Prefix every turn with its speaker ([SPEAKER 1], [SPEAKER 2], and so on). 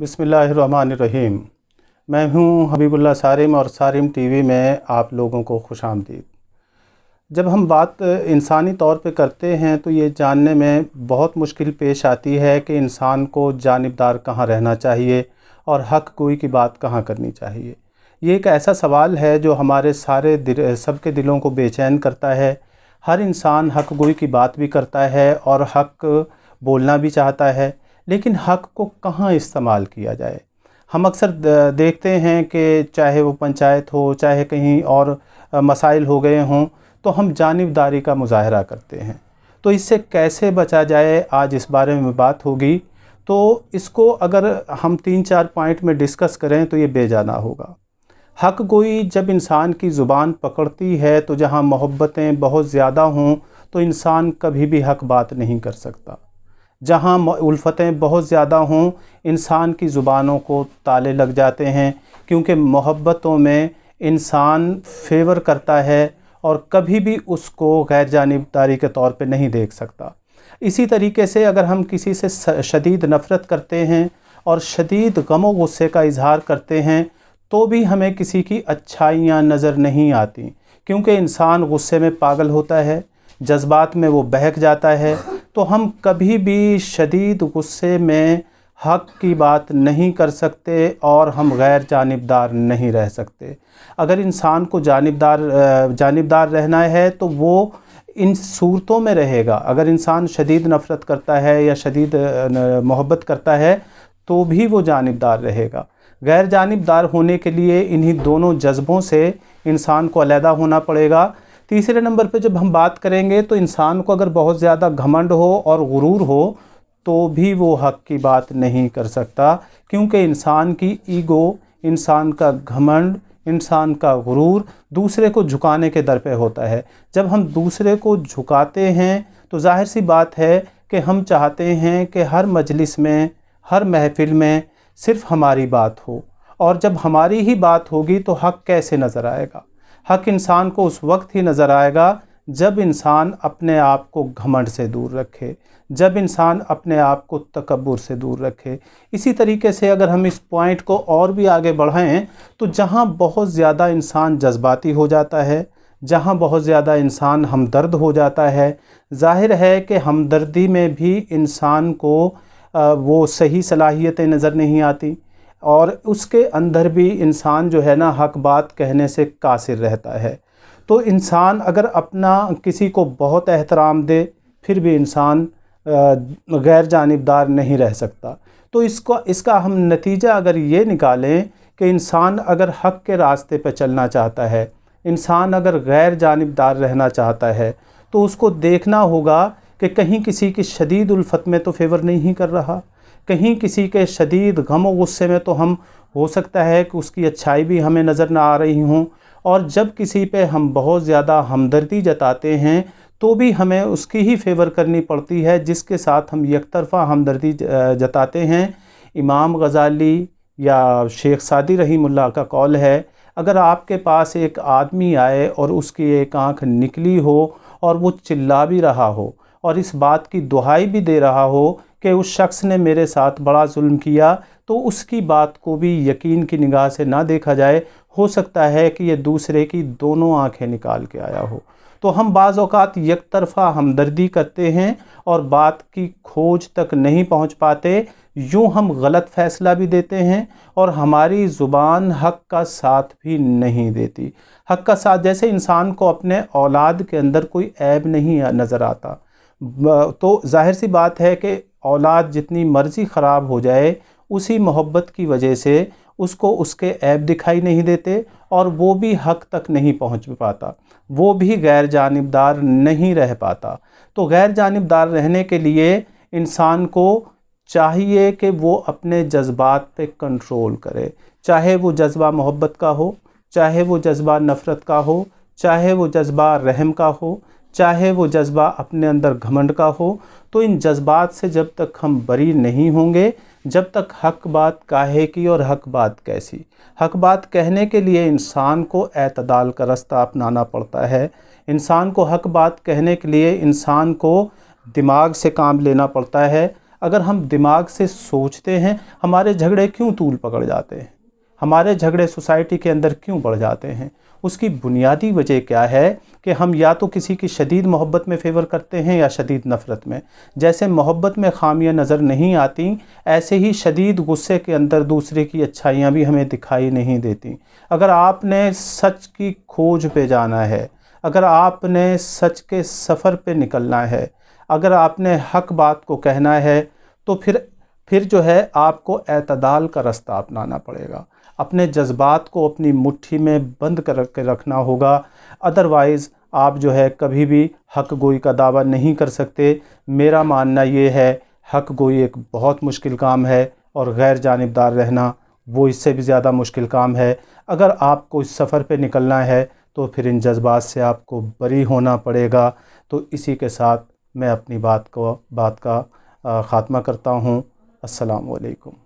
[SPEAKER 1] बिसमीम मैं हूं हबीबुल्ला सारिम और सारिम टीवी में आप लोगों को खुश आमदीद जब हम बात इंसानी तौर पे करते हैं तो ये जानने में बहुत मुश्किल पेश आती है कि इंसान को जानबदार कहाँ रहना चाहिए और हक गोई की बात कहाँ करनी चाहिए ये एक ऐसा सवाल है जो हमारे सारे दिल सबके दिलों को बेचैन करता है हर इंसान हक गोई की बात भी करता है और हक बोलना भी चाहता है लेकिन हक को कहाँ इस्तेमाल किया जाए हम अक्सर देखते हैं कि चाहे वो पंचायत हो चाहे कहीं और मसाइल हो गए हों तो हम जानबदारी का मुजाहरा करते हैं तो इससे कैसे बचा जाए आज इस बारे में बात होगी तो इसको अगर हम तीन चार पॉइंट में डिस्कस करें तो ये बेजाना होगा हक गोई जब इंसान की ज़ुबान पकड़ती है तो जहाँ मोहब्बतें बहुत ज़्यादा हों तो इंसान कभी भी हक बात नहीं कर सकता जहाँ उल्फतें बहुत ज़्यादा हों इंसान की ज़ुबानों को ताले लग जाते हैं क्योंकि मोहब्बतों में इंसान फेवर करता है और कभी भी उसको गैर जानबदारी के तौर पे नहीं देख सकता इसी तरीके से अगर हम किसी से शदीद नफ़रत करते हैं और शदीद गम गुस्से का इजहार करते हैं तो भी हमें किसी की अच्छाइयाँ नज़र नहीं आती क्योंकि इंसान गुस्से में पागल होता है जज्बात में वो बहक जाता है तो हम कभी भी शदीद गुस्से में हक की बात नहीं कर सकते और हम गैर जानबदार नहीं रह सकते अगर इंसान को जानबदार जानबदार रहना है तो वो इन सूरतों में रहेगा अगर इंसान शदीद नफ़रत करता है या शदीद मोहब्बत करता है तो भी वो जानबदार रहेगा गैर जानबदार होने के लिए इन्हीं दोनों जज्बों से इंसान को अलहदा होना पड़ेगा तीसरे नंबर पे जब हम बात करेंगे तो इंसान को अगर बहुत ज़्यादा घमंड हो और गुरूर हो तो भी वो हक की बात नहीं कर सकता क्योंकि इंसान की ईगो इंसान का घमंड इंसान का गुरूर दूसरे को झुकाने के दर पे होता है जब हम दूसरे को झुकाते हैं तो जाहिर सी बात है कि हम चाहते हैं कि हर मजलिस में हर महफिल में सिर्फ़ हमारी बात हो और जब हमारी ही बात होगी तो हक कैसे नज़र आएगा हक इंसान को उस वक्त ही नज़र आएगा जब इंसान अपने आप को घमंड से दूर रखे जब इंसान अपने आप को तकबर से दूर रखे इसी तरीके से अगर हम इस पॉइंट को और भी आगे बढ़ाएं तो जहाँ बहुत ज़्यादा इंसान जज्बाती हो जाता है जहाँ बहुत ज़्यादा इंसान हमदर्द हो जाता है जाहिर है कि हमदर्दी में भी इंसान को वो सही सलाहियतें नज़र नहीं आती और उसके अंदर भी इंसान जो है ना हक बात कहने से कासिर रहता है तो इंसान अगर अपना किसी को बहुत एहतराम दे फिर भी इंसान गैर जानबदार नहीं रह सकता तो इसको इसका हम नतीजा अगर ये निकालें कि इंसान अगर हक के रास्ते पर चलना चाहता है इंसान अगर गैर जानबदार रहना चाहता है तो उसको देखना होगा कि कहीं किसी की शदीदुल्फत में तो फेवर नहीं कर रहा कहीं किसी के शदीद गम गुस्से में तो हम हो सकता है कि उसकी अच्छाई भी हमें नज़र ना आ रही हो और जब किसी पे हम बहुत ज़्यादा हमदर्दी जताते हैं तो भी हमें उसकी ही फेवर करनी पड़ती है जिसके साथ हम तरफा हमदर्दी जताते हैं इमाम गज़ाली या शेख सादी रहीमुल्ला का कौल है अगर आपके पास एक आदमी आए और उसकी एक आंख निकली हो और वो चिल्ला भी रहा हो और इस बात की दुहाई भी दे रहा हो कि उस शख्स ने मेरे साथ बड़ा जुल्म किया तो उसकी बात को भी यकीन की निगाह से ना देखा जाए हो सकता है कि ये दूसरे की दोनों आंखें निकाल के आया हो तो हम बाज़ अवत यक तरफ़ा हमदर्दी करते हैं और बात की खोज तक नहीं पहुंच पाते यूँ हम गलत फ़ैसला भी देते हैं और हमारी ज़ुबान हक का साथ भी नहीं देती हक का साथ जैसे इंसान को अपने औलाद के अंदर कोई ऐब नहीं नज़र आता तो जाहिर सी बात है कि औलाद जितनी मर्ज़ी ख़राब हो जाए उसी मोहब्बत की वजह से उसको उसके ऐप दिखाई नहीं देते और वो भी हक तक नहीं पहुंच पाता वो भी गैर जानबदार नहीं रह पाता तो गैर जानबदार रहने के लिए इंसान को चाहिए कि वो अपने जज्बात पे कंट्रोल करे चाहे वो जज्बा मोहब्बत का हो चाहे वो जज्बा नफ़रत का हो चाहे वो जज्बा रहम का हो चाहे वो जज्बा अपने अंदर घमंड का हो तो इन जज्बात से जब तक हम बरी नहीं होंगे जब तक हक बात काहे की और हक बात कैसी हक बात कहने के लिए इंसान को एतदाल का रास्ता अपनाना पड़ता है इंसान को हक बात कहने के लिए इंसान को दिमाग से काम लेना पड़ता है अगर हम दिमाग से सोचते हैं हमारे झगड़े क्यों तूल पकड़ जाते हैं हमारे झगड़े सोसाइटी के अंदर क्यों बढ़ जाते हैं उसकी बुनियादी वजह क्या है कि हम या तो किसी की शदीद मोहब्बत में फेवर करते हैं या शदीद नफ़रत में जैसे मोहब्बत में खामियां नज़र नहीं आती ऐसे ही शदीद गुस्से के अंदर दूसरे की अच्छाइयां भी हमें दिखाई नहीं देती अगर आपने सच की खोज पे जाना है अगर आपने सच के सफ़र पे निकलना है अगर आपने हक बात को कहना है तो फिर फिर जो है आपको अतदाल का रास्ता अपनाना पड़ेगा अपने जज्बात को अपनी मुट्ठी में बंद कर रखना होगा अदरवाइज़ आप जो है कभी भी हक गोई का दावा नहीं कर सकते मेरा मानना ये है हक गोई एक बहुत मुश्किल काम है और गैर जानबदार रहना वो इससे भी ज़्यादा मुश्किल काम है अगर आपको इस सफ़र पे निकलना है तो फिर इन जज्बात से आपको बरी होना पड़ेगा तो इसी के साथ मैं अपनी बात को बात का ख़ात्मा करता हूँ असलकम